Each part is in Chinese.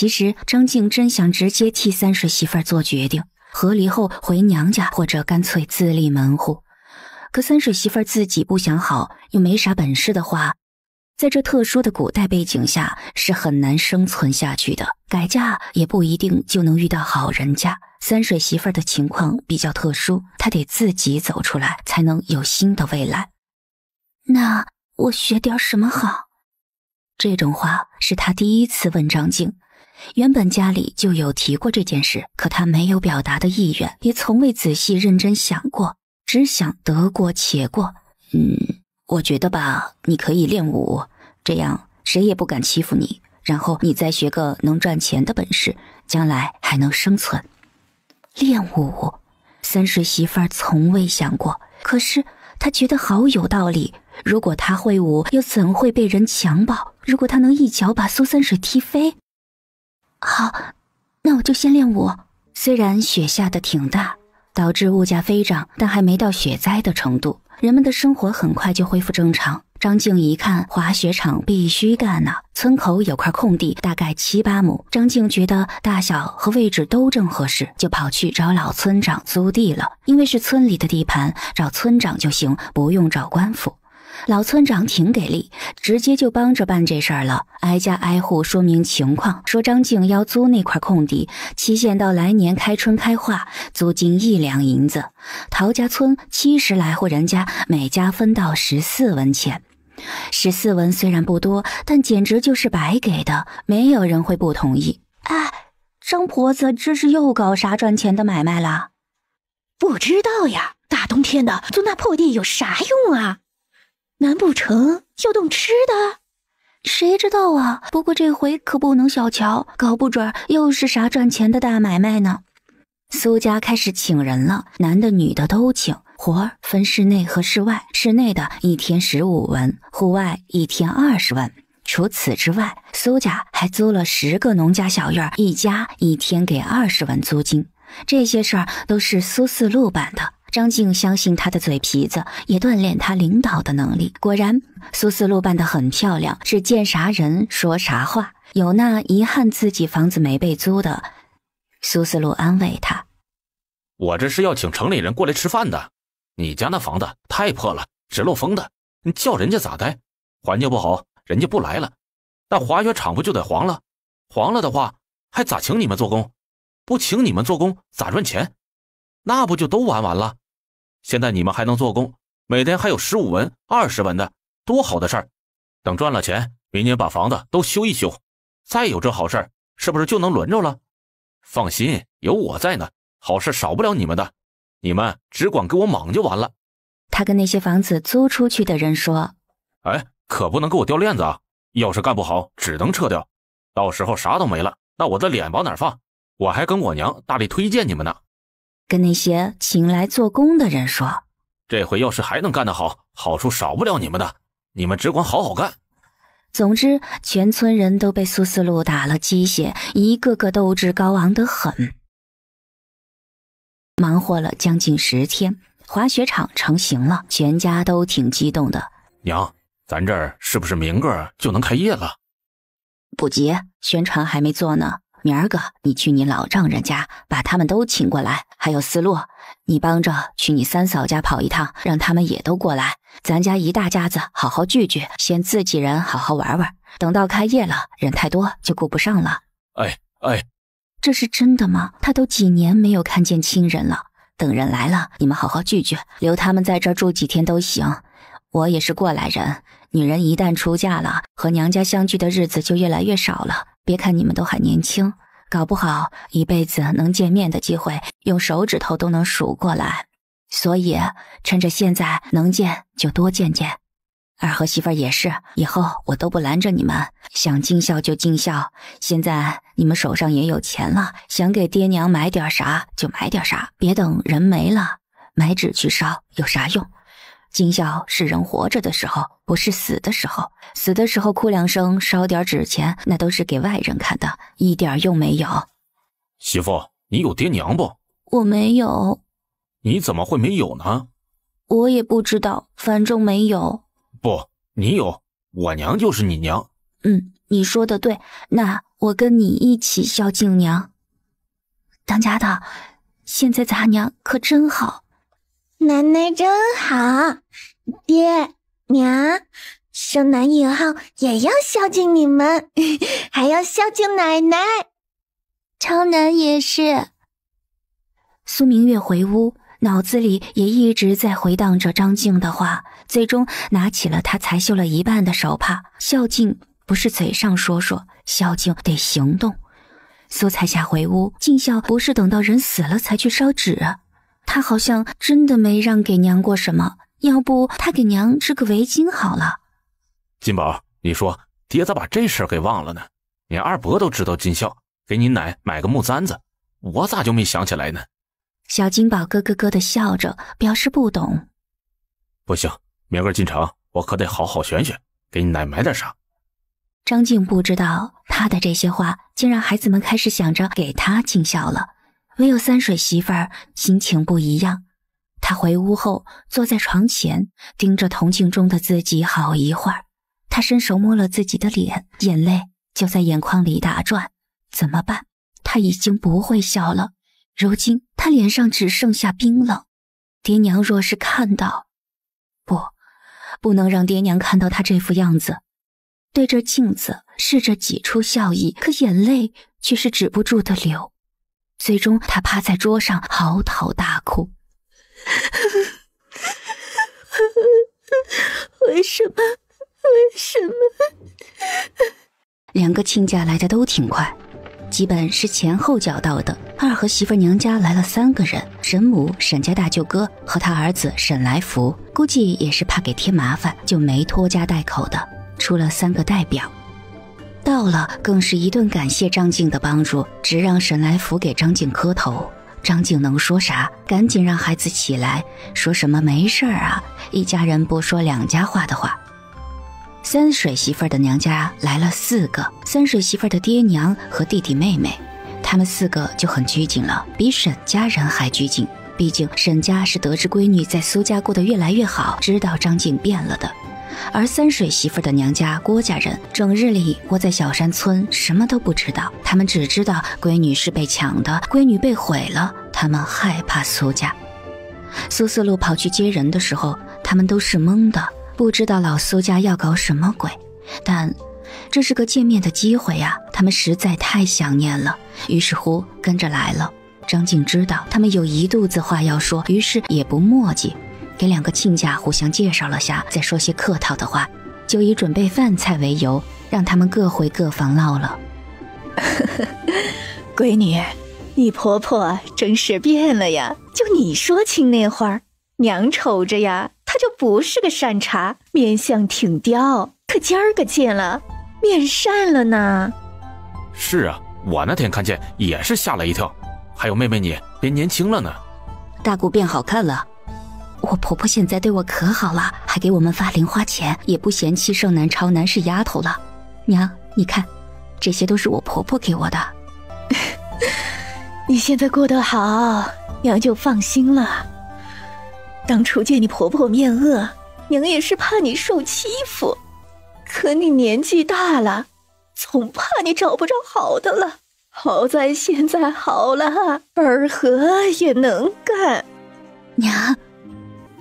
其实张静真想直接替三水媳妇儿做决定，和离后回娘家，或者干脆自立门户。可三水媳妇儿自己不想好，又没啥本事的话，在这特殊的古代背景下是很难生存下去的。改嫁也不一定就能遇到好人家。三水媳妇儿的情况比较特殊，她得自己走出来，才能有新的未来。那我学点什么好？这种话是他第一次问张静。原本家里就有提过这件事，可他没有表达的意愿，也从未仔细认真想过，只想得过且过。嗯，我觉得吧，你可以练武，这样谁也不敢欺负你。然后你再学个能赚钱的本事，将来还能生存。练武，三水媳妇儿从未想过，可是他觉得好有道理。如果他会武，又怎会被人强暴？如果他能一脚把苏三水踢飞？好，那我就先练武。虽然雪下的挺大，导致物价飞涨，但还没到雪灾的程度，人们的生活很快就恢复正常。张静一看，滑雪场必须干呐！村口有块空地，大概七八亩。张静觉得大小和位置都正合适，就跑去找老村长租地了。因为是村里的地盘，找村长就行，不用找官府。老村长挺给力，直接就帮着办这事儿了，挨家挨户说明情况，说张静要租那块空地，期限到来年开春开化，租金一两银子。陶家村七十来户人家，每家分到十四文钱。十四文虽然不多，但简直就是白给的，没有人会不同意。哎，张婆子这是又搞啥赚钱的买卖了？不知道呀，大冬天的租那破地有啥用啊？难不成要动吃的？谁知道啊！不过这回可不能小瞧，搞不准又是啥赚钱的大买卖呢。苏家开始请人了，男的女的都请，活儿分室内和室外，室内的一天十五文，户外一天二十文。除此之外，苏家还租了十个农家小院一家一天给二十文租金。这些事儿都是苏四路办的。张静相信他的嘴皮子，也锻炼他领导的能力。果然，苏思路办得很漂亮，是见啥人说啥话。有那遗憾自己房子没被租的，苏思路安慰他：“我这是要请城里人过来吃饭的。你家那房子太破了，是漏风的，你叫人家咋待？环境不好，人家不来了，那滑雪场不就得黄了？黄了的话，还咋请你们做工？不请你们做工，咋赚钱？”那不就都玩完了？现在你们还能做工，每天还有十五文、二十文的，多好的事儿！等赚了钱，明年把房子都修一修，再有这好事儿，是不是就能轮着了？放心，有我在呢，好事少不了你们的。你们只管给我莽就完了。他跟那些房子租出去的人说：“哎，可不能给我掉链子啊！要是干不好，只能撤掉，到时候啥都没了，那我的脸往哪放？我还跟我娘大力推荐你们呢。”跟那些请来做工的人说：“这回要是还能干得好，好处少不了你们的。你们只管好好干。”总之，全村人都被苏四路打了鸡血，一个个斗志高昂得很。忙活了将近十天，滑雪场成型了，全家都挺激动的。娘，咱这儿是不是明个就能开业了？不急，宣传还没做呢。明儿个你去你老丈人家，把他们都请过来。还有思路，你帮着去你三嫂家跑一趟，让他们也都过来，咱家一大家子好好聚聚，先自己人好好玩玩。等到开业了，人太多就顾不上了。哎哎，这是真的吗？他都几年没有看见亲人了。等人来了，你们好好聚聚，留他们在这儿住几天都行。我也是过来人，女人一旦出嫁了，和娘家相聚的日子就越来越少了。别看你们都还年轻。搞不好一辈子能见面的机会，用手指头都能数过来，所以趁着现在能见就多见见。二和媳妇儿也是，以后我都不拦着你们，想尽孝就尽孝。现在你们手上也有钱了，想给爹娘买点啥就买点啥，别等人没了买纸去烧，有啥用？尽孝是人活着的时候，不是死的时候。死的时候哭两声，烧点纸钱，那都是给外人看的，一点用没有。媳妇，你有爹娘不？我没有。你怎么会没有呢？我也不知道，反正没有。不，你有，我娘就是你娘。嗯，你说的对。那我跟你一起孝敬娘。当家的，现在咱娘可真好。奶奶真好，爹娘生男以后也要孝敬你们，还要孝敬奶奶。超男也是。苏明月回屋，脑子里也一直在回荡着张静的话，最终拿起了他才绣了一半的手帕。孝敬不是嘴上说说，孝敬得行动。苏彩霞回屋，尽孝不是等到人死了才去烧纸。他好像真的没让给娘过什么，要不他给娘织个围巾好了。金宝，你说爹咋把这事给忘了呢？你二伯都知道尽孝，给你奶买个木簪子，我咋就没想起来呢？小金宝咯咯咯的笑着，表示不懂。不行，明儿进城，我可得好好选选，给你奶买点啥。张静不知道他的这些话，竟让孩子们开始想着给他尽孝了。唯有三水媳妇儿心情不一样，她回屋后坐在床前，盯着铜镜中的自己好一会儿。她伸手摸了自己的脸，眼泪就在眼眶里打转。怎么办？她已经不会笑了，如今她脸上只剩下冰冷。爹娘若是看到，不，不能让爹娘看到她这副样子。对着镜子试着挤出笑意，可眼泪却是止不住的流。最终，他趴在桌上嚎啕大哭。为什么？为什么？两个亲家来的都挺快，基本是前后脚到的。二和媳妇娘家来了三个人：沈母、沈家大舅哥和他儿子沈来福。估计也是怕给添麻烦，就没拖家带口的，出了三个代表。到了，更是一顿感谢张静的帮助，直让沈来福给张静磕头。张静能说啥？赶紧让孩子起来，说什么没事啊。一家人不说两家话的话，三水媳妇的娘家来了四个，三水媳妇的爹娘和弟弟妹妹，他们四个就很拘谨了，比沈家人还拘谨。毕竟沈家是得知闺女在苏家过得越来越好，知道张静变了的。而三水媳妇的娘家郭家人，整日里窝在小山村，什么都不知道。他们只知道闺女是被抢的，闺女被毁了，他们害怕苏家。苏四路跑去接人的时候，他们都是懵的，不知道老苏家要搞什么鬼。但，这是个见面的机会呀，他们实在太想念了，于是乎跟着来了。张静知道他们有一肚子话要说，于是也不墨迹。给两个亲家互相介绍了下，再说些客套的话，就以准备饭菜为由，让他们各回各房唠了。闺女，你婆婆真是变了呀！就你说亲那会儿，娘瞅着呀，她就不是个善茬，面相挺刁。可今儿个见了，面善了呢。是啊，我那天看见也是吓了一跳。还有妹妹，你变年轻了呢。大姑变好看了。我婆婆现在对我可好了，还给我们发零花钱，也不嫌弃盛南超男是丫头了。娘，你看，这些都是我婆婆给我的。你现在过得好，娘就放心了。当初见你婆婆面恶，娘也是怕你受欺负，可你年纪大了，总怕你找不着好的了。好在现在好了，儿和也能干。娘。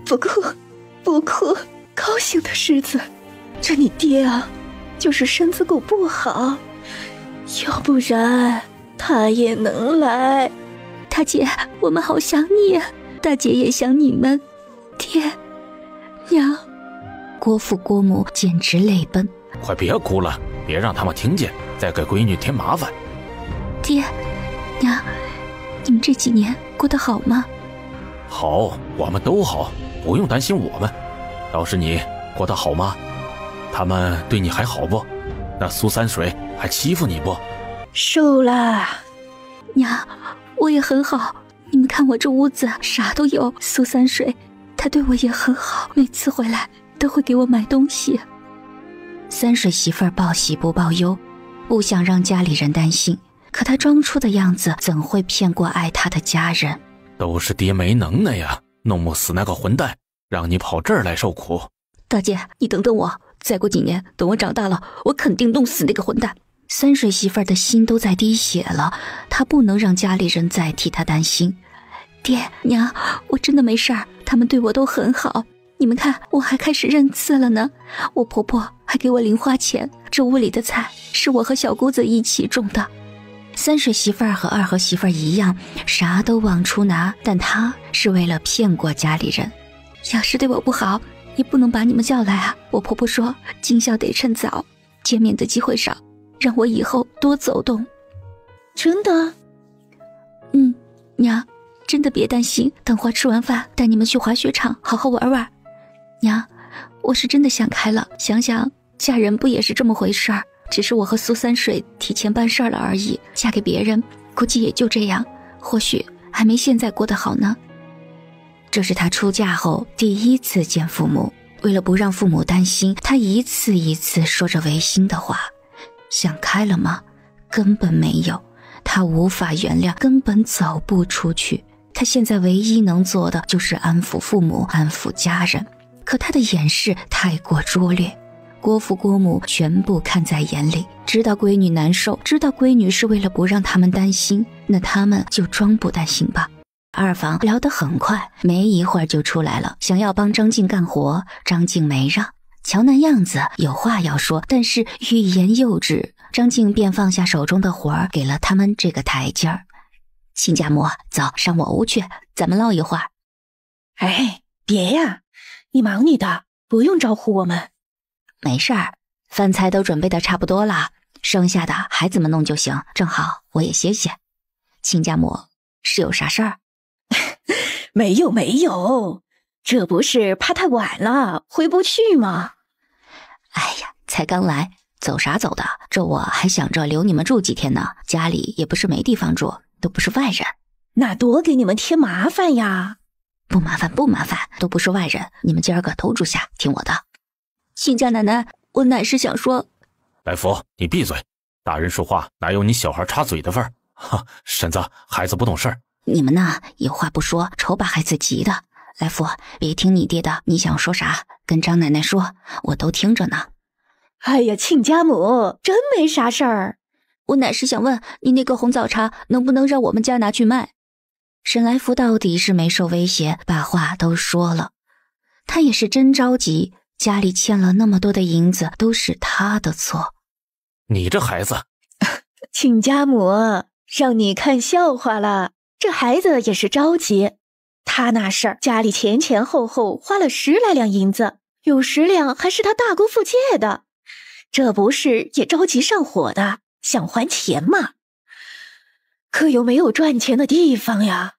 不哭，不哭，高兴的日子。这你爹啊，就是身子骨不好，要不然他也能来。大姐，我们好想你啊！大姐也想你们。爹，娘，郭父郭母简直泪奔。快别哭了，别让他们听见，再给闺女添麻烦。爹，娘，你们这几年过得好吗？好，我们都好。不用担心我们，倒是你过得好吗？他们对你还好不？那苏三水还欺负你不？瘦了，娘，我也很好。你们看我这屋子，啥都有。苏三水，他对我也很好，每次回来都会给我买东西。三水媳妇儿报喜不报忧，不想让家里人担心。可他装出的样子，怎会骗过爱他的家人？都是爹没能耐呀。弄不死那个混蛋，让你跑这儿来受苦！大姐，你等等我，再过几年，等我长大了，我肯定弄死那个混蛋！三水媳妇儿的心都在滴血了，她不能让家里人再替她担心。爹娘，我真的没事儿，他们对我都很好。你们看，我还开始认字了呢。我婆婆还给我零花钱，这屋里的菜是我和小姑子一起种的。三水媳妇儿和二和媳妇儿一样，啥都往出拿，但她是为了骗过家里人。要是对我不好，也不能把你们叫来啊！我婆婆说，尽孝得趁早，见面的机会少，让我以后多走动。真的？嗯，娘，真的别担心，等会吃完饭带你们去滑雪场好好玩玩。娘，我是真的想开了，想想嫁人不也是这么回事儿？只是我和苏三水提前办事儿了而已，嫁给别人估计也就这样，或许还没现在过得好呢。这是她出嫁后第一次见父母，为了不让父母担心，她一次一次说着违心的话。想开了吗？根本没有，她无法原谅，根本走不出去。她现在唯一能做的就是安抚父母，安抚家人，可她的掩饰太过拙劣。郭父郭母全部看在眼里，知道闺女难受，知道闺女是为了不让他们担心，那他们就装不担心吧。二房聊得很快，没一会儿就出来了，想要帮张静干活，张静没让。瞧那样子，有话要说，但是欲言又止。张静便放下手中的活儿，给了他们这个台阶儿：“亲家母，走上我屋去，咱们唠一会儿。”“哎，别呀，你忙你的，不用招呼我们。”没事儿，饭菜都准备的差不多了，剩下的孩子们弄就行。正好我也歇歇。亲家母是有啥事儿？没有没有，这不是怕太晚了回不去吗？哎呀，才刚来，走啥走的？这我还想着留你们住几天呢，家里也不是没地方住，都不是外人，那多给你们添麻烦呀。不麻烦不麻烦，都不是外人，你们今儿个都住下，听我的。亲家奶奶，我奶是想说，来福，你闭嘴！大人说话哪有你小孩插嘴的份儿？婶子，孩子不懂事儿。你们呢，有话不说，愁把孩子急的。来福，别听你爹的，你想说啥，跟张奶奶说，我都听着呢。哎呀，亲家母，真没啥事儿。我奶是想问你那个红枣茶能不能让我们家拿去卖。沈来福到底是没受威胁，把话都说了。他也是真着急。家里欠了那么多的银子，都是他的错。你这孩子，请家母让你看笑话了。这孩子也是着急，他那事儿，家里前前后后花了十来两银子，有十两还是他大姑父借的，这不是也着急上火的，想还钱吗？可又没有赚钱的地方呀。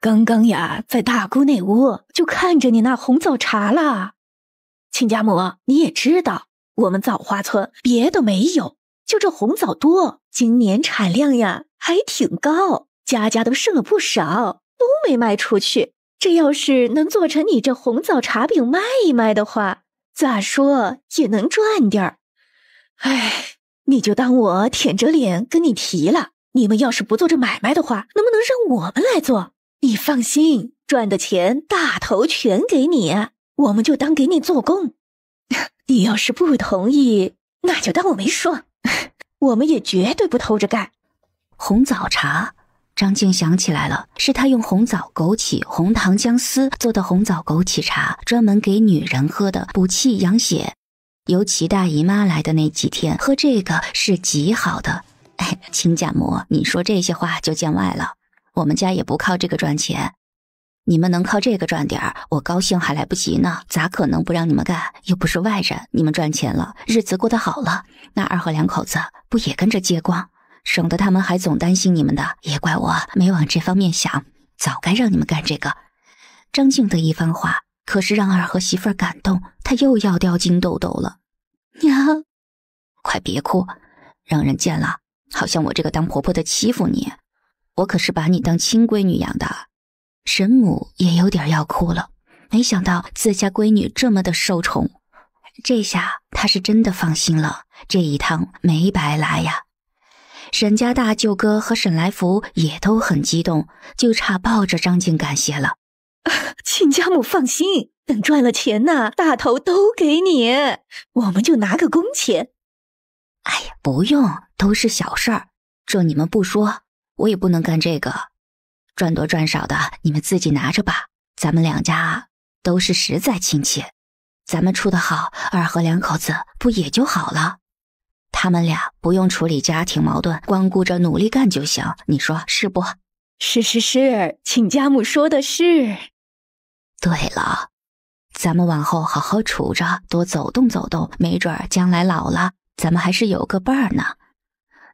刚刚呀，在大姑那屋就看着你那红枣茶了。亲家母，你也知道，我们枣花村别的没有，就这红枣多，今年产量呀还挺高，家家都剩了不少，都没卖出去。这要是能做成你这红枣茶饼卖一卖的话，咋说也能赚点儿。哎，你就当我舔着脸跟你提了。你们要是不做这买卖的话，能不能让我们来做？你放心，赚的钱大头全给你。我们就当给你做工，你要是不同意，那就当我没说。我们也绝对不偷着干。红枣茶，张静想起来了，是他用红枣、枸杞、红糖、姜丝做的红枣枸杞茶，专门给女人喝的，补气养血。尤其大姨妈来的那几天，喝这个是极好的。哎，亲家母，你说这些话就见外了。我们家也不靠这个赚钱。你们能靠这个赚点儿，我高兴还来不及呢。咋可能不让你们干？又不是外人，你们赚钱了，日子过得好了，那二和两口子不也跟着借光？省得他们还总担心你们的。也怪我没往这方面想，早该让你们干这个。张静的一番话可是让二和媳妇儿感动，她又要掉金豆豆了。娘，快别哭，让人见了好像我这个当婆婆的欺负你。我可是把你当亲闺女养的。沈母也有点要哭了，没想到自家闺女这么的受宠，这下她是真的放心了。这一趟没白来呀！沈家大舅哥和沈来福也都很激动，就差抱着张静感谢了。亲家母放心，等赚了钱呐，大头都给你，我们就拿个工钱。哎呀，不用，都是小事儿。这你们不说，我也不能干这个。赚多赚少的，你们自己拿着吧。咱们两家都是实在亲戚，咱们处得好，二和两口子不也就好了？他们俩不用处理家庭矛盾，光顾着努力干就行。你说是不？是是是，请家母说的是。对了，咱们往后好好处着，多走动走动，没准将来老了，咱们还是有个伴儿呢。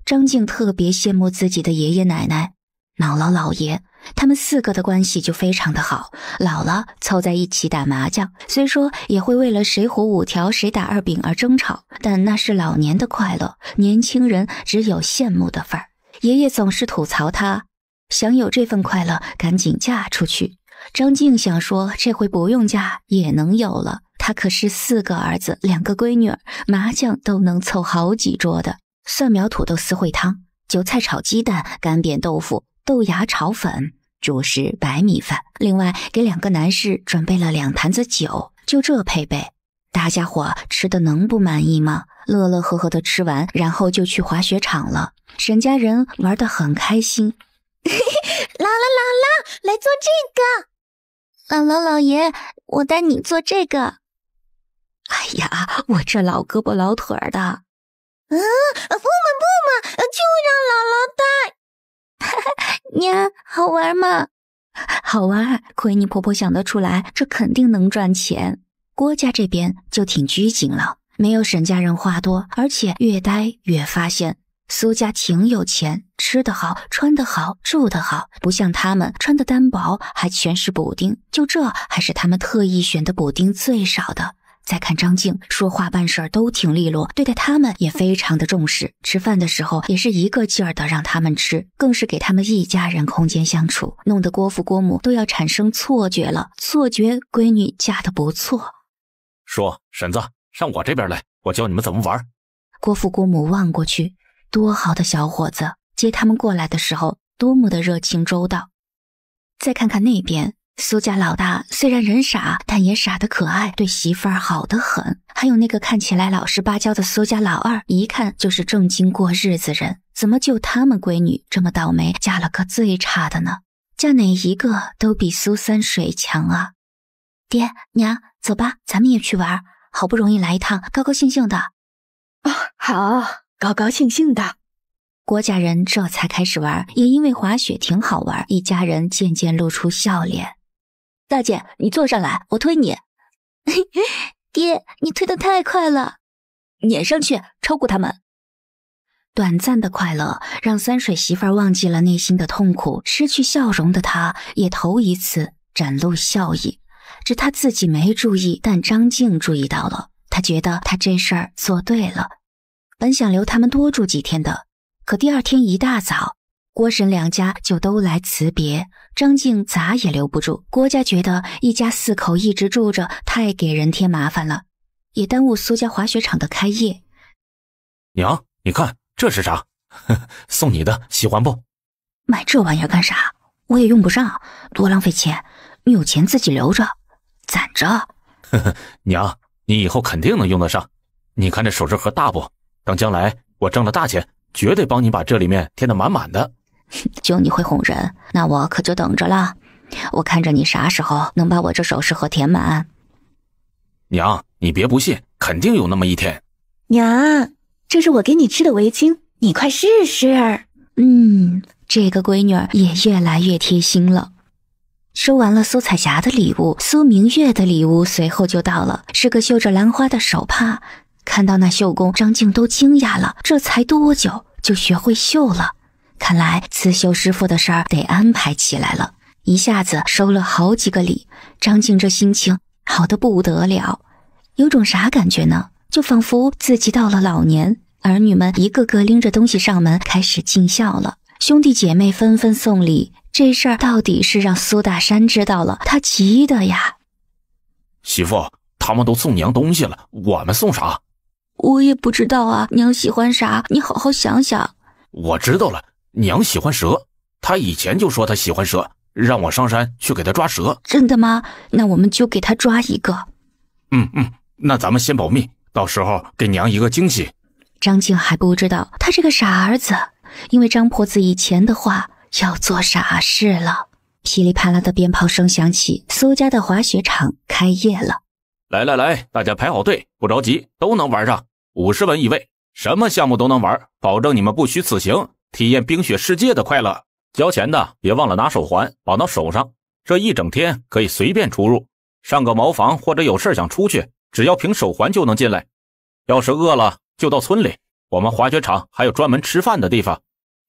张静特别羡慕自己的爷爷奶奶、姥姥姥爷。他们四个的关系就非常的好，老了凑在一起打麻将，虽说也会为了谁胡五条、谁打二饼而争吵，但那是老年的快乐，年轻人只有羡慕的份儿。爷爷总是吐槽他，想有这份快乐，赶紧嫁出去。张静想说，这回不用嫁也能有了，她可是四个儿子，两个闺女，麻将都能凑好几桌的。蒜苗土豆丝烩汤，韭菜炒鸡蛋，干煸豆腐。豆芽炒粉，主食白米饭，另外给两个男士准备了两坛子酒，就这配备，大家伙吃的能不满意吗？乐乐呵呵的吃完，然后就去滑雪场了。沈家人玩的很开心。姥姥姥姥来做这个，姥姥姥爷，我带你做这个。哎呀，我这老胳膊老腿儿的。嗯，不嘛不嘛，就让姥姥带。娘，好玩吗？好玩，亏你婆婆想得出来，这肯定能赚钱。郭家这边就挺拘谨了，没有沈家人话多，而且越待越发现苏家挺有钱，吃得好，穿得好，住得好，不像他们穿的单薄，还全是补丁，就这还是他们特意选的补丁最少的。再看张静说话办事儿都挺利落，对待他们也非常的重视。吃饭的时候也是一个劲儿的让他们吃，更是给他们一家人空间相处，弄得郭父郭母都要产生错觉了。错觉，闺女嫁的不错。说婶子，上我这边来，我教你们怎么玩。郭父郭母望过去，多好的小伙子！接他们过来的时候，多么的热情周到。再看看那边。苏家老大虽然人傻，但也傻得可爱，对媳妇儿好得很。还有那个看起来老实巴交的苏家老二，一看就是正经过日子人。怎么就他们闺女这么倒霉，嫁了个最差的呢？嫁哪一个都比苏三水强啊！爹娘，走吧，咱们也去玩。好不容易来一趟，高高兴兴的。啊，好，高高兴兴的。郭家人这才开始玩，也因为滑雪挺好玩，一家人渐渐露出笑脸。大姐，你坐上来，我推你。爹，你推的太快了，撵上去，超过他们。短暂的快乐让三水媳妇儿忘记了内心的痛苦，失去笑容的她也头一次展露笑意。这她自己没注意，但张静注意到了。她觉得她这事儿做对了。本想留他们多住几天的，可第二天一大早，郭婶两家就都来辞别。张静咋也留不住，郭家觉得一家四口一直住着太给人添麻烦了，也耽误苏家滑雪场的开业。娘，你看这是啥？送你的，喜欢不？买这玩意儿干啥？我也用不上，多浪费钱。你有钱自己留着，攒着。呵呵，娘，你以后肯定能用得上。你看这首饰盒大不？等将来我挣了大钱，绝对帮你把这里面填得满满的。就你会哄人，那我可就等着了。我看着你啥时候能把我这首饰盒填满。娘，你别不信，肯定有那么一天。娘，这是我给你织的围巾，你快试试。嗯，这个闺女儿也越来越贴心了。收完了苏彩霞的礼物，苏明月的礼物随后就到了，是个绣着兰花的手帕。看到那绣工，张静都惊讶了。这才多久，就学会绣了。看来刺绣师傅的事儿得安排起来了，一下子收了好几个礼，张静这心情好的不得了，有种啥感觉呢？就仿佛自己到了老年，儿女们一个个拎着东西上门，开始尽孝了，兄弟姐妹纷纷送礼，这事儿到底是让苏大山知道了，他急的呀。媳妇，他们都送娘东西了，我们送啥？我也不知道啊，娘喜欢啥？你好好想想。我知道了。娘喜欢蛇，她以前就说她喜欢蛇，让我上山去给她抓蛇。真的吗？那我们就给她抓一个。嗯嗯，那咱们先保密，到时候给娘一个惊喜。张静还不知道，他这个傻儿子，因为张婆子以前的话要做傻事了。噼里啪啦的鞭炮声响起，苏家的滑雪场开业了。来来来，大家排好队，不着急，都能玩上。五十文一位，什么项目都能玩，保证你们不虚此行。体验冰雪世界的快乐，交钱的别忘了拿手环绑到手上，这一整天可以随便出入，上个茅房或者有事想出去，只要凭手环就能进来。要是饿了就到村里，我们滑雪场还有专门吃饭的地方。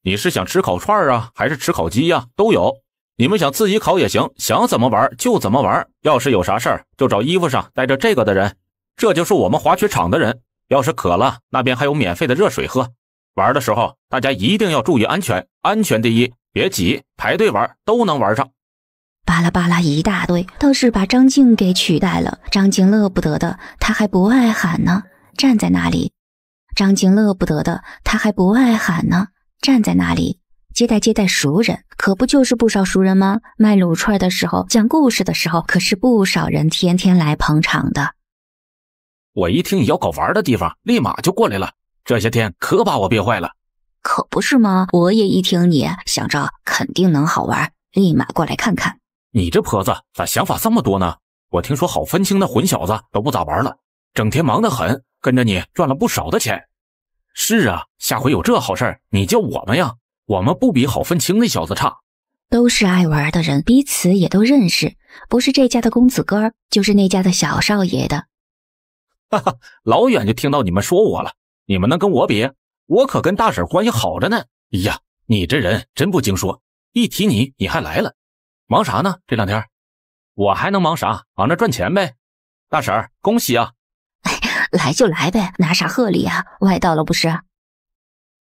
你是想吃烤串啊，还是吃烤鸡呀？都有。你们想自己烤也行，想怎么玩就怎么玩。要是有啥事儿，就找衣服上带着这个的人，这就是我们滑雪场的人。要是渴了，那边还有免费的热水喝。玩的时候，大家一定要注意安全，安全第一。别挤，排队玩都能玩上。巴拉巴拉一大堆，倒是把张静给取代了。张静乐不得的，他还不爱喊呢，站在那里。张静乐不得的，他还不爱喊呢，站在那里。接待接待熟人，可不就是不少熟人吗？卖卤串的时候，讲故事的时候，可是不少人天天来捧场的。我一听你要搞玩的地方，立马就过来了。这些天可把我憋坏了，可不是吗？我也一听你想着肯定能好玩，立马过来看看。你这婆子咋想法这么多呢？我听说郝分清那混小子都不咋玩了，整天忙得很，跟着你赚了不少的钱。是啊，下回有这好事，你叫我们呀，我们不比郝分清那小子差。都是爱玩的人，彼此也都认识，不是这家的公子哥就是那家的小少爷的。哈哈，老远就听到你们说我了。你们能跟我比？我可跟大婶关系好着呢。哎呀，你这人真不经说，一提你，你还来了，忙啥呢？这两天，我还能忙啥？忙着赚钱呗。大婶，恭喜啊！哎，来就来呗，拿啥贺礼啊？外道了不是？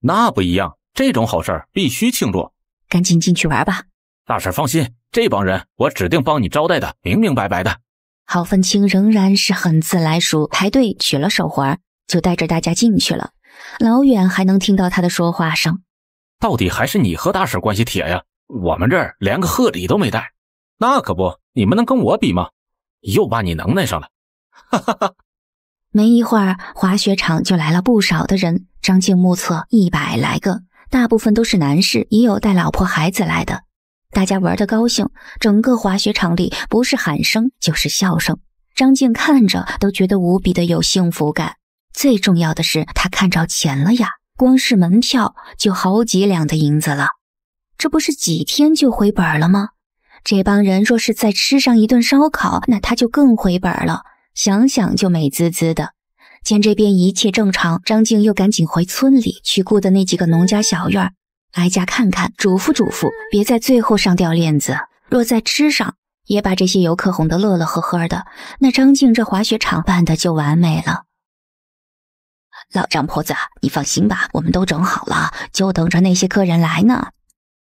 那不一样，这种好事必须庆祝。赶紧进去玩吧。大婶放心，这帮人我指定帮你招待的明明白白的。郝凤清仍然是很自来熟，排队取了手环。就带着大家进去了，老远还能听到他的说话声。到底还是你和大婶关系铁呀！我们这儿连个贺礼都没带，那可不，你们能跟我比吗？又把你能耐上了，哈哈哈！没一会儿，滑雪场就来了不少的人，张静目测一百来个，大部分都是男士，也有带老婆孩子来的。大家玩的高兴，整个滑雪场里不是喊声就是笑声，张静看着都觉得无比的有幸福感。最重要的是，他看着钱了呀！光是门票就好几两的银子了，这不是几天就回本了吗？这帮人若是再吃上一顿烧烤，那他就更回本了。想想就美滋滋的。见这边一切正常，张静又赶紧回村里去雇的那几个农家小院，挨家看看，嘱咐嘱咐，别在最后上掉链子。若在吃上也把这些游客哄得乐乐呵呵的，那张静这滑雪场办的就完美了。老张婆子，你放心吧，我们都整好了，就等着那些客人来呢。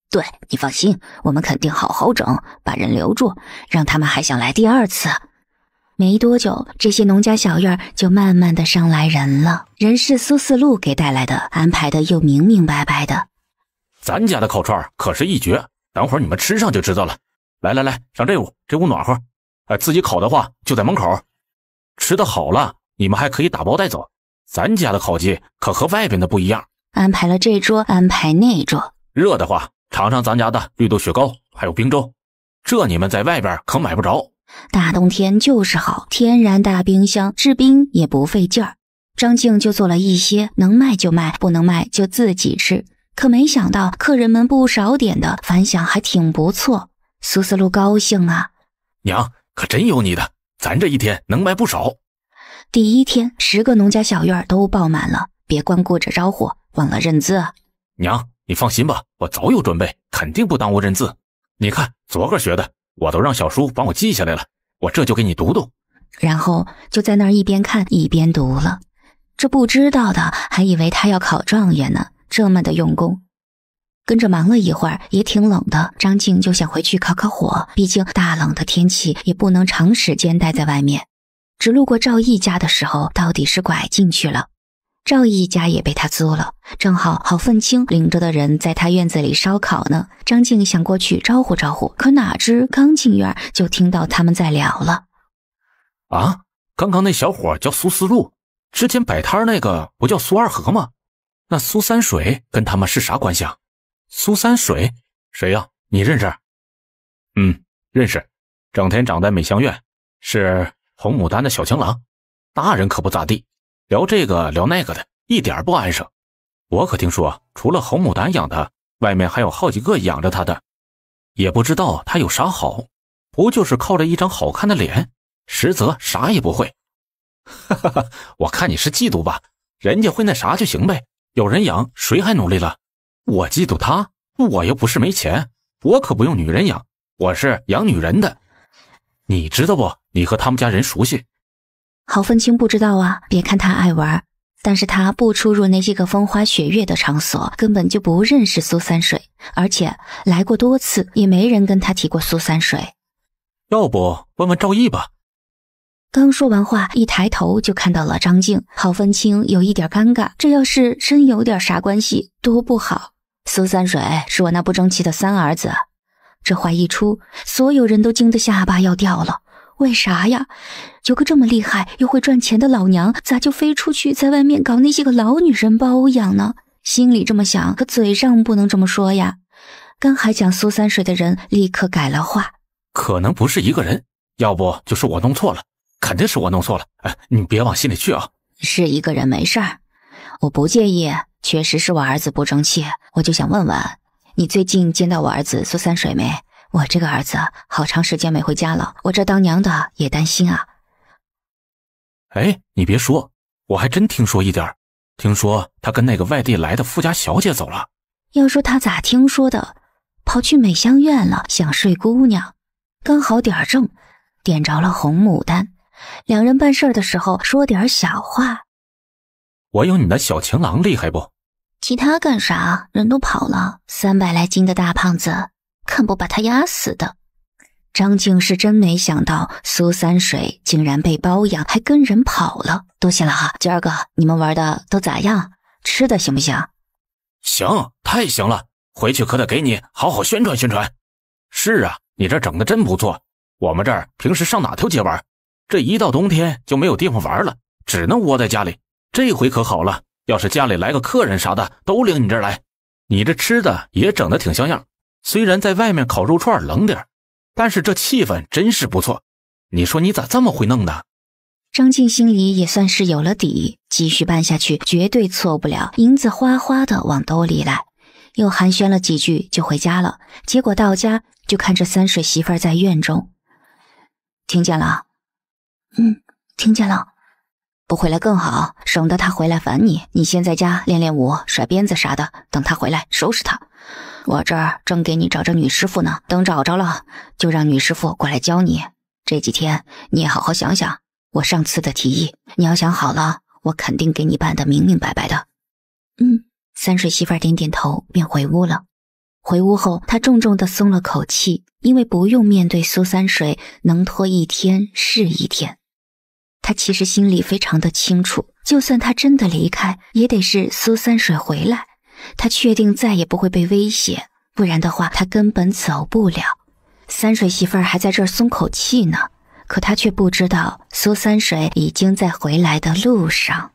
对你放心，我们肯定好好整，把人留住，让他们还想来第二次。没多久，这些农家小院就慢慢的上来人了。人是苏四路给带来的，安排的又明明白白的。咱家的烤串可是一绝，等会儿你们吃上就知道了。来来来，上这屋，这屋暖和。哎，自己烤的话就在门口。吃的好了，你们还可以打包带走。咱家的烤鸡可和外边的不一样，安排了这桌，安排那桌。热的话，尝尝咱家的绿豆雪糕，还有冰粥，这你们在外边可买不着。大冬天就是好，天然大冰箱，制冰也不费劲儿。张静就做了一些能卖就卖，不能卖就自己吃。可没想到客人们不少点的，反响还挺不错。苏思露高兴啊，娘可真有你的，咱这一天能卖不少。第一天，十个农家小院都爆满了。别光顾着招呼，忘了认字。娘，你放心吧，我早有准备，肯定不耽误认字。你看昨个学的，我都让小叔帮我记下来了，我这就给你读读。然后就在那儿一边看一边读了。这不知道的还以为他要考状元呢，这么的用功。跟着忙了一会儿，也挺冷的，张静就想回去烤烤火，毕竟大冷的天气也不能长时间待在外面。只路过赵毅家的时候，到底是拐进去了。赵毅家也被他租了，正好好愤青领着的人在他院子里烧烤呢。张静想过去招呼招呼，可哪知刚进院就听到他们在聊了。啊，刚刚那小伙叫苏思路，之前摆摊那个不叫苏二和吗？那苏三水跟他们是啥关系啊？苏三水谁呀？你认识？嗯，认识，整天长在美香苑，是。红牡丹的小情郎，大人可不咋地，聊这个聊那个的，一点不安生。我可听说，除了红牡丹养的，外面还有好几个养着他的，也不知道他有啥好，不就是靠着一张好看的脸，实则啥也不会。哈哈哈，我看你是嫉妒吧？人家会那啥就行呗。有人养，谁还努力了？我嫉妒他？我又不是没钱，我可不用女人养，我是养女人的。你知道不？你和他们家人熟悉？郝芬清不知道啊。别看他爱玩，但是他不出入那些个风花雪月的场所，根本就不认识苏三水。而且来过多次，也没人跟他提过苏三水。要不问问赵毅吧。刚说完话，一抬头就看到了张静。郝芬清有一点尴尬，这要是真有点啥关系，多不好。苏三水是我那不争气的三儿子。这话一出，所有人都惊得下巴要掉了。为啥呀？有个这么厉害又会赚钱的老娘，咋就飞出去在外面搞那些个老女人包养呢？心里这么想，可嘴上不能这么说呀。刚还讲苏三水的人立刻改了话，可能不是一个人，要不就是我弄错了，肯定是我弄错了。哎，你别往心里去啊，是一个人没事儿，我不介意。确实是我儿子不争气，我就想问问。你最近见到我儿子苏三水没？我这个儿子好长时间没回家了，我这当娘的也担心啊。哎，你别说，我还真听说一点儿，听说他跟那个外地来的富家小姐走了。要说他咋听说的，跑去美香苑了，想睡姑娘，刚好点儿正，点着了红牡丹，两人办事的时候说点儿小话。我有你那小情郎厉害不？提他干啥？人都跑了，三百来斤的大胖子，看不把他压死的。张静是真没想到，苏三水竟然被包养，还跟人跑了。多谢了哈，今儿个你们玩的都咋样？吃的行不行？行，太行了，回去可得给你好好宣传宣传。是啊，你这整的真不错。我们这儿平时上哪条街玩？这一到冬天就没有地方玩了，只能窝在家里。这回可好了。要是家里来个客人啥的，都领你这儿来。你这吃的也整的挺像样，虽然在外面烤肉串冷点但是这气氛真是不错。你说你咋这么会弄呢？张静心里也算是有了底，继续办下去绝对错不了，银子哗哗的往兜里来。又寒暄了几句就回家了。结果到家就看着三水媳妇在院中，听见了？嗯，听见了。不回来更好，省得他回来烦你。你先在家练练武，甩鞭子啥的。等他回来，收拾他。我这儿正给你找着女师傅呢，等找着了，就让女师傅过来教你。这几天你也好好想想我上次的提议，你要想好了，我肯定给你办的明明白白的。嗯，三水媳妇儿点点头，便回屋了。回屋后，她重重的松了口气，因为不用面对苏三水，能拖一天是一天。他其实心里非常的清楚，就算他真的离开，也得是苏三水回来。他确定再也不会被威胁，不然的话，他根本走不了。三水媳妇儿还在这儿松口气呢，可他却不知道苏三水已经在回来的路上。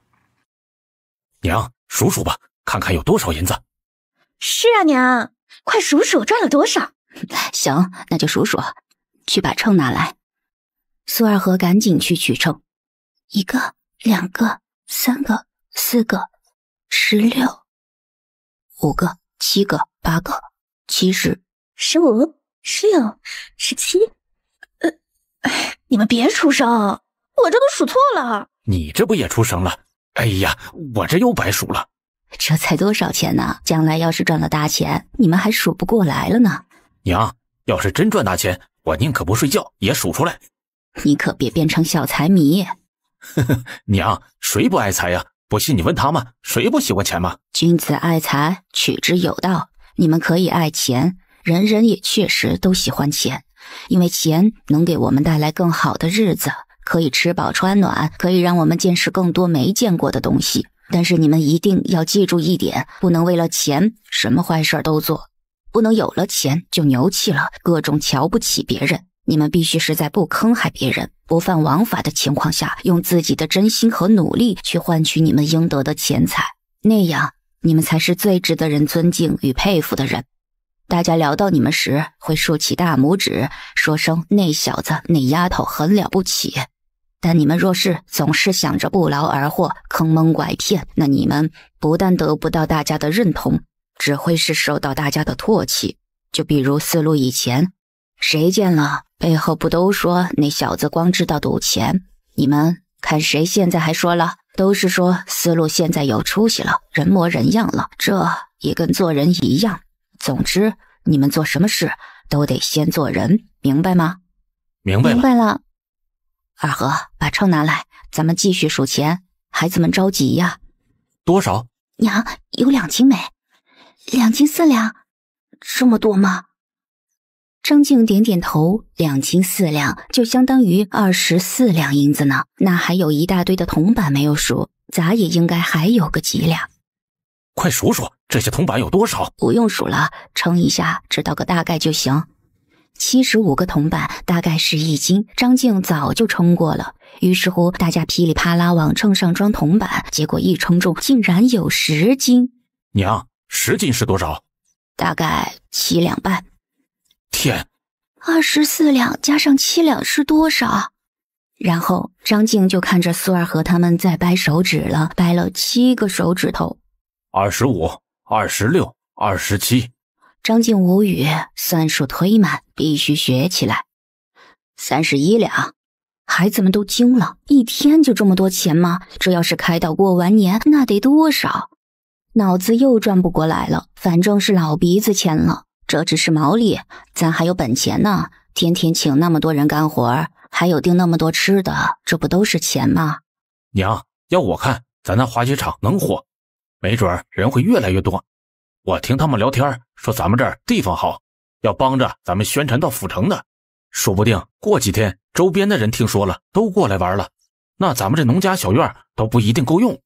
娘，数数吧，看看有多少银子。是啊，娘，快数数赚了多少。行，那就数数，去把秤拿来。苏二和赶紧去取秤。一个，两个，三个，四个，十六，五个，七个，八个，七十，十五，十六，十七，呃，哎，你们别出声，我这都数错了。你这不也出声了？哎呀，我这又白数了。这才多少钱呢？将来要是赚了大钱，你们还数不过来了呢。娘，要是真赚大钱，我宁可不睡觉也数出来。你可别变成小财迷。娘，谁不爱财呀？不信你问他嘛，谁不喜欢钱嘛？君子爱财，取之有道。你们可以爱钱，人人也确实都喜欢钱，因为钱能给我们带来更好的日子，可以吃饱穿暖，可以让我们见识更多没见过的东西。但是你们一定要记住一点，不能为了钱什么坏事都做，不能有了钱就牛气了，各种瞧不起别人。你们必须是在不坑害别人、不犯王法的情况下，用自己的真心和努力去换取你们应得的钱财，那样你们才是最值得人尊敬与佩服的人。大家聊到你们时，会竖起大拇指，说声“那小子、那丫头很了不起”。但你们若是总是想着不劳而获、坑蒙拐骗，那你们不但得不到大家的认同，只会是受到大家的唾弃。就比如四路以前。谁见了背后不都说那小子光知道赌钱？你们看谁现在还说了？都是说思路现在有出息了，人模人样了。这也跟做人一样。总之，你们做什么事都得先做人，明白吗？明白了，明白了。二和，把秤拿来，咱们继续数钱。孩子们着急呀。多少？娘，有两斤没，两斤四两，这么多吗？张静点点头，两斤四两就相当于二十四两银子呢。那还有一大堆的铜板没有数，咋也应该还有个几两。快数数这些铜板有多少！不用数了，称一下，知道个大概就行。七十五个铜板大概是一斤，张静早就称过了。于是乎，大家噼里啪啦往秤上装铜板，结果一称重，竟然有十斤。娘，十斤是多少？大概七两半。天，二十四两加上七两是多少？然后张静就看着苏二和他们在掰手指了，掰了七个手指头，二十五、二十六、二十七。张静无语，算术忒慢，必须学起来。三十一两，孩子们都惊了，一天就这么多钱吗？这要是开到过完年，那得多少？脑子又转不过来了，反正是老鼻子钱了。这只是毛利，咱还有本钱呢。天天请那么多人干活还有订那么多吃的，这不都是钱吗？娘，要我看，咱那滑雪场能火，没准人会越来越多。我听他们聊天说，咱们这儿地方好，要帮着咱们宣传到府城的，说不定过几天周边的人听说了，都过来玩了，那咱们这农家小院都不一定够用。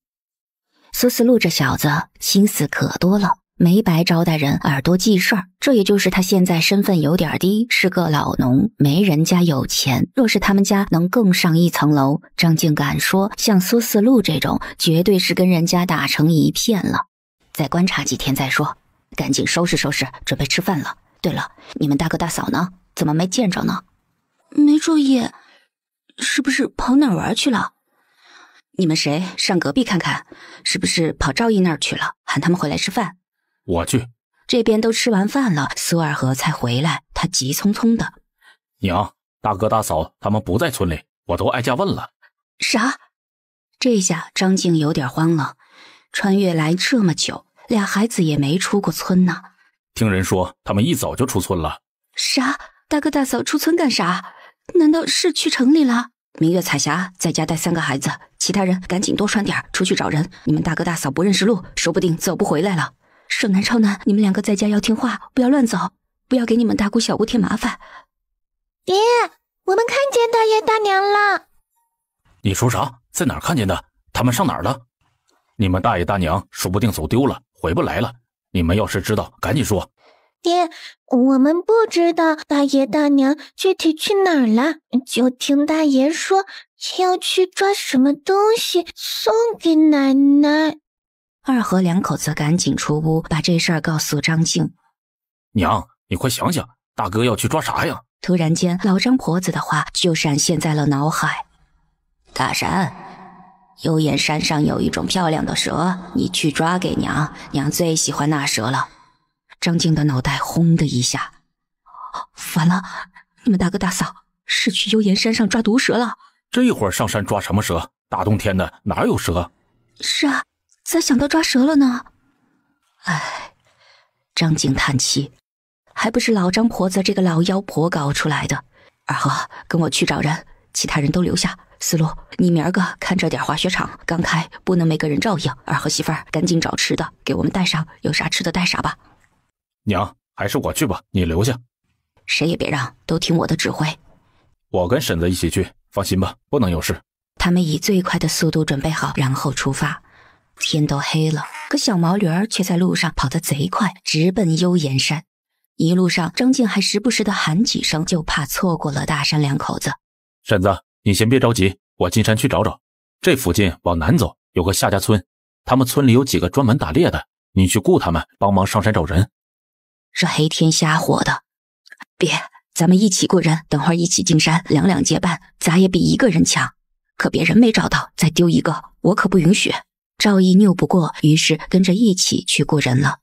苏思路这小子心思可多了。没白招待人，耳朵记事儿。这也就是他现在身份有点低，是个老农，没人家有钱。若是他们家能更上一层楼，张静敢说，像苏四路这种，绝对是跟人家打成一片了。再观察几天再说。赶紧收拾收拾，准备吃饭了。对了，你们大哥大嫂呢？怎么没见着呢？没注意，是不是跑哪玩去了？你们谁上隔壁看看，是不是跑赵毅那儿去了？喊他们回来吃饭。我去这边都吃完饭了，苏二和才回来。他急匆匆的，娘，大哥大嫂他们不在村里，我都挨家问了。啥？这下张静有点慌了。穿越来这么久，俩孩子也没出过村呢。听人说，他们一早就出村了。啥？大哥大嫂出村干啥？难道是去城里了？明月彩霞在家带三个孩子，其他人赶紧多穿点，出去找人。你们大哥大嫂不认识路，说不定走不回来了。胜男、超男，你们两个在家要听话，不要乱走，不要给你们大姑小姑添麻烦。爹，我们看见大爷大娘了。你说啥？在哪儿看见的？他们上哪儿了？你们大爷大娘说不定走丢了，回不来了。你们要是知道，赶紧说。爹，我们不知道大爷大娘具体去哪儿了，就听大爷说要去抓什么东西送给奶奶。二和两口子赶紧出屋，把这事儿告诉张静。娘，你快想想，大哥要去抓啥呀？突然间，老张婆子的话就闪现在了脑海。大山，幽岩山上有一种漂亮的蛇，你去抓给娘，娘最喜欢那蛇了。张静的脑袋轰的一下，完了，你们大哥大嫂是去幽岩山上抓毒蛇了？这一会上山抓什么蛇？大冬天的，哪有蛇？是啊。咋想到抓蛇了呢？哎，张静叹气，还不是老张婆子这个老妖婆搞出来的。二河跟我去找人，其他人都留下。思路，你明儿个看着点滑雪场，刚开不能没个人照应。二河媳妇儿，赶紧找吃的给我们带上，有啥吃的带啥吧。娘，还是我去吧，你留下。谁也别让，都听我的指挥。我跟婶子一起去，放心吧，不能有事。他们以最快的速度准备好，然后出发。天都黑了，可小毛驴儿却在路上跑得贼快，直奔幽岩山。一路上，张静还时不时的喊几声，就怕错过了大山两口子。婶子，你先别着急，我进山去找找。这附近往南走有个夏家村，他们村里有几个专门打猎的，你去雇他们帮忙上山找人。这黑天瞎火的，别，咱们一起雇人，等会儿一起进山，两两结伴，咱也比一个人强。可别人没找到，再丢一个，我可不允许。赵毅拗不过，于是跟着一起去雇人了。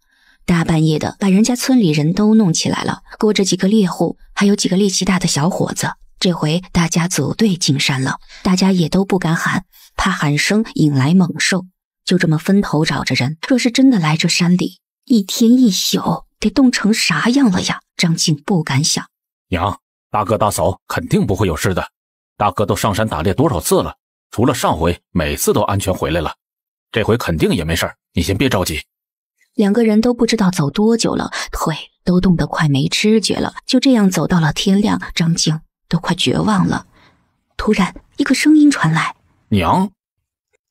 大半夜的，把人家村里人都弄起来了。雇着几个猎户，还有几个力气大的小伙子。这回大家组队进山了，大家也都不敢喊，怕喊声引来猛兽。就这么分头找着人。若是真的来这山里，一天一宿得冻成啥样了呀？张静不敢想。娘，大哥大嫂肯定不会有事的。大哥都上山打猎多少次了，除了上回，每次都安全回来了。这回肯定也没事儿，你先别着急。两个人都不知道走多久了，腿都冻得快没知觉了，就这样走到了天亮。张晶都快绝望了，突然一个声音传来：“娘！”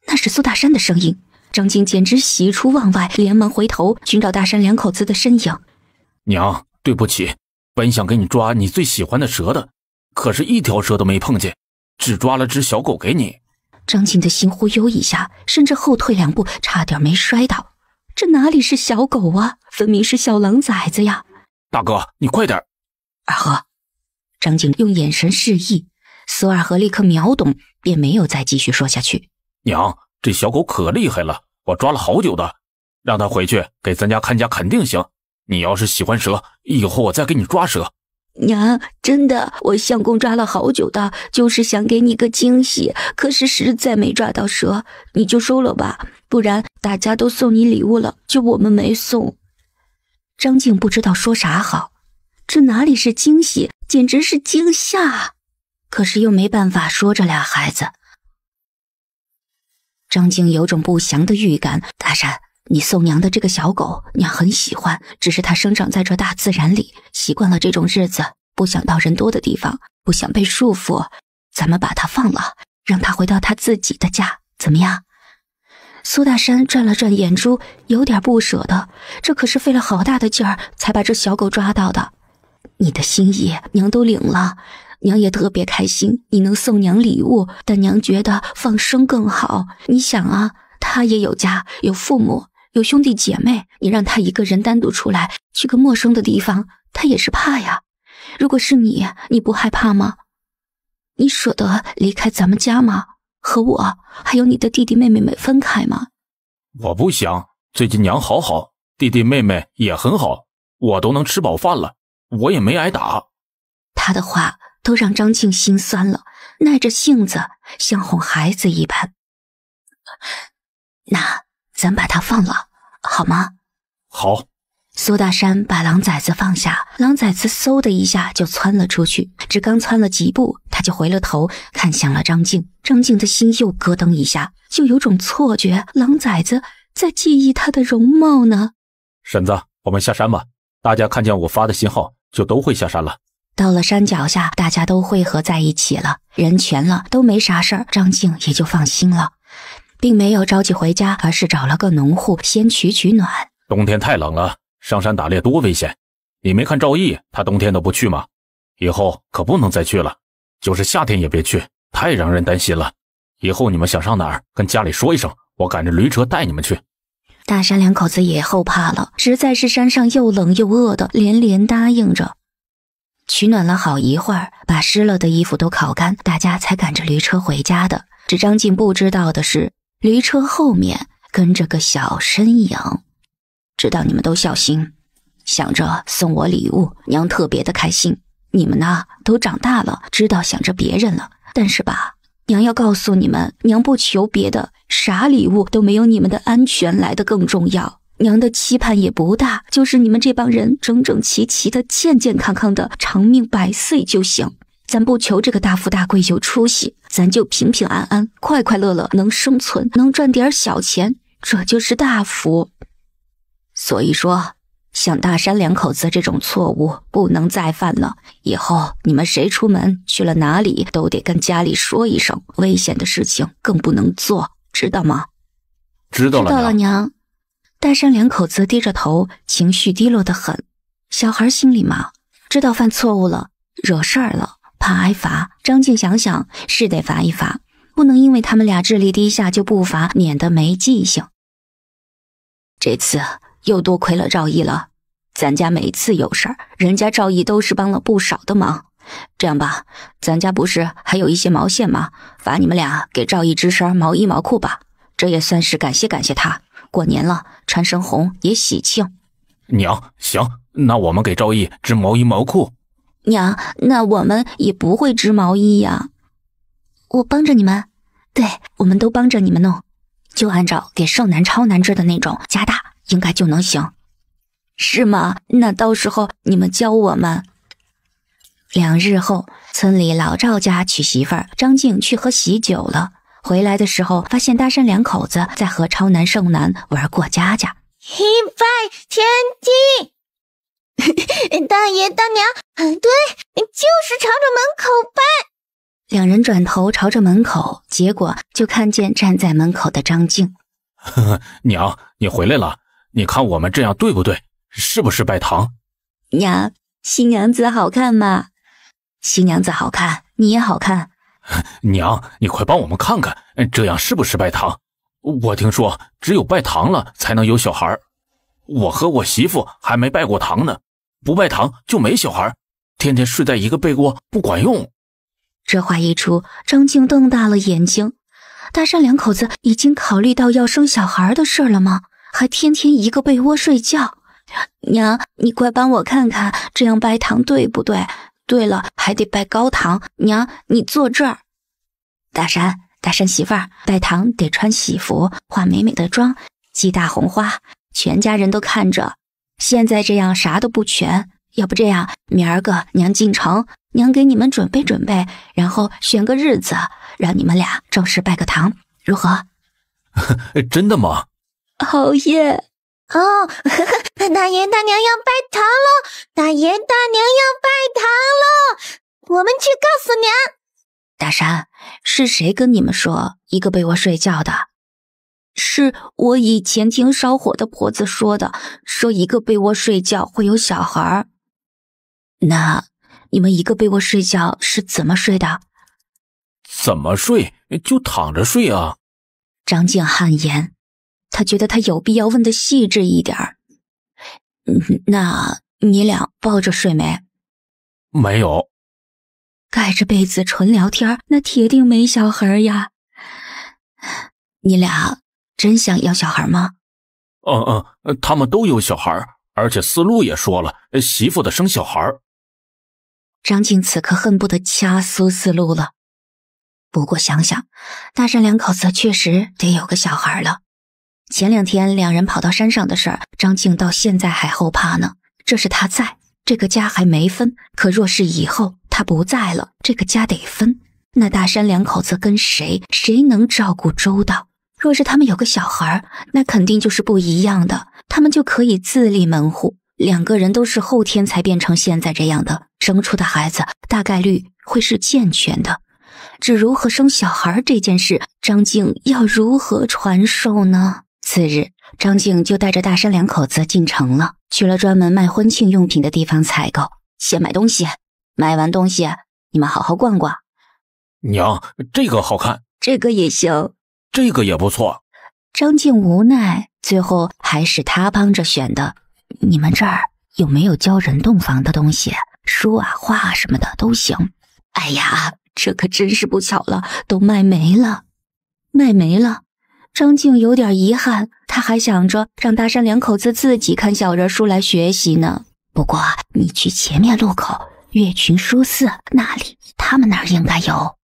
那是苏大山的声音。张晶简直喜出望外，连忙回头寻找大山两口子的身影。“娘，对不起，本想给你抓你最喜欢的蛇的，可是一条蛇都没碰见，只抓了只小狗给你。”张晋的心忽悠一下，甚至后退两步，差点没摔倒。这哪里是小狗啊，分明是小狼崽子呀！大哥，你快点。二河，张晋用眼神示意，苏二和立刻秒懂，便没有再继续说下去。娘，这小狗可厉害了，我抓了好久的，让它回去给咱家看家肯定行。你要是喜欢蛇，以后我再给你抓蛇。娘，真的，我相公抓了好久的，就是想给你个惊喜，可是实在没抓到蛇，你就收了吧，不然大家都送你礼物了，就我们没送。张静不知道说啥好，这哪里是惊喜，简直是惊吓，可是又没办法说，这俩孩子。张静有种不祥的预感，大山。你送娘的这个小狗，娘很喜欢。只是它生长在这大自然里，习惯了这种日子，不想到人多的地方，不想被束缚。咱们把它放了，让它回到它自己的家，怎么样？苏大山转了转眼珠，有点不舍得。这可是费了好大的劲儿才把这小狗抓到的。你的心意，娘都领了，娘也特别开心。你能送娘礼物，但娘觉得放生更好。你想啊，它也有家，有父母。有兄弟姐妹，你让他一个人单独出来去个陌生的地方，他也是怕呀。如果是你，你不害怕吗？你舍得离开咱们家吗？和我还有你的弟弟妹妹们分开吗？我不想。最近娘好好，弟弟妹妹也很好，我都能吃饱饭了，我也没挨打。他的话都让张静心酸了，耐着性子像哄孩子一般。那。咱把他放了，好吗？好。苏大山把狼崽子放下，狼崽子嗖的一下就窜了出去。只刚窜了几步，他就回了头，看向了张静。张静的心又咯噔一下，就有种错觉，狼崽子在记忆他的容貌呢。婶子，我们下山吧。大家看见我发的信号，就都会下山了。到了山脚下，大家都汇合在一起了，人全了，都没啥事儿，张静也就放心了。并没有着急回家，而是找了个农户先取取暖。冬天太冷了，上山打猎多危险。你没看赵毅，他冬天都不去吗？以后可不能再去了，就是夏天也别去，太让人担心了。以后你们想上哪儿，跟家里说一声，我赶着驴车带你们去。大山两口子也后怕了，实在是山上又冷又饿的，连连答应着。取暖了好一会儿，把湿了的衣服都烤干，大家才赶着驴车回家的。这张静不知道的是。驴车后面跟着个小身影，知道你们都孝心，想着送我礼物，娘特别的开心。你们呢，都长大了，知道想着别人了。但是吧，娘要告诉你们，娘不求别的，啥礼物都没有，你们的安全来的更重要。娘的期盼也不大，就是你们这帮人整整齐齐的、健健康康的、长命百岁就行。咱不求这个大富大贵有出息，咱就平平安安、快快乐乐，能生存、能赚点小钱，这就是大福。所以说，像大山两口子这种错误不能再犯了。以后你们谁出门去了哪里，都得跟家里说一声。危险的事情更不能做，知道吗？知道了，娘。大山两口子低着头，情绪低落的很。小孩心里嘛，知道犯错误了，惹事儿了。怕挨罚，张静想想是得罚一罚，不能因为他们俩智力低下就不罚，免得没记性。这次又多亏了赵毅了，咱家每次有事儿，人家赵毅都是帮了不少的忙。这样吧，咱家不是还有一些毛线吗？罚你们俩给赵毅织身毛衣、毛裤吧，这也算是感谢感谢他。过年了，穿身红也喜庆。娘，行，那我们给赵毅织毛衣、毛裤。娘，那我们也不会织毛衣呀。我帮着你们，对，我们都帮着你们弄，就按照给少男、超男织的那种加大，应该就能行，是吗？那到时候你们教我们。两日后，村里老赵家娶媳妇儿，张静去喝喜酒了。回来的时候，发现大山两口子在和超男、剩男玩过家家，一拜天地。大爷大娘，对，就是朝着门口拜。两人转头朝着门口，结果就看见站在门口的张静。娘，你回来了，你看我们这样对不对？是不是拜堂？娘，新娘子好看吗？新娘子好看，你也好看。娘，你快帮我们看看，这样是不是拜堂？我听说只有拜堂了才能有小孩。我和我媳妇还没拜过堂呢。不拜堂就没小孩，天天睡在一个被窝不管用。这话一出，张静瞪大了眼睛。大山两口子已经考虑到要生小孩的事了吗？还天天一个被窝睡觉？娘，你快帮我看看，这样拜堂对不对？对了，还得拜高堂。娘，你坐这儿。大山，大山媳妇儿，拜堂得穿喜服，化美美的妆，系大红花，全家人都看着。现在这样啥都不全，要不这样，明儿个娘进城，娘给你们准备准备，然后选个日子，让你们俩正式拜个堂，如何？真的吗？好耶！哦，大爷大娘要拜堂喽！大爷大娘要拜堂喽！我们去告诉娘。大山，是谁跟你们说一个被窝睡觉的？是我以前听烧火的婆子说的，说一个被窝睡觉会有小孩。那你们一个被窝睡觉是怎么睡的？怎么睡就躺着睡啊？张静汗颜，他觉得他有必要问的细致一点。那你俩抱着睡没？没有，盖着被子纯聊天，那铁定没小孩呀。你俩。真想要小孩吗？嗯嗯，他们都有小孩，而且思路也说了，媳妇的生小孩。张静此刻恨不得掐苏思路了。不过想想，大山两口子确实得有个小孩了。前两天两人跑到山上的事儿，张静到现在还后怕呢。这是他在这个家还没分，可若是以后他不在了，这个家得分，那大山两口子跟谁？谁能照顾周到？若是他们有个小孩儿，那肯定就是不一样的，他们就可以自立门户。两个人都是后天才变成现在这样的，生出的孩子大概率会是健全的。只如何生小孩这件事，张静要如何传授呢？次日，张静就带着大山两口子进城了，去了专门卖婚庆用品的地方采购。先买东西，买完东西你们好好逛逛。娘，这个好看，这个也行。这个也不错，张静无奈，最后还是他帮着选的。你们这儿有没有教人洞房的东西？书啊、画啊什么的都行。哎呀，这可真是不巧了，都卖没了，卖没了。张静有点遗憾，他还想着让大山两口子自己看小人书来学习呢。不过你去前面路口月群书肆那里，他们那儿应该有。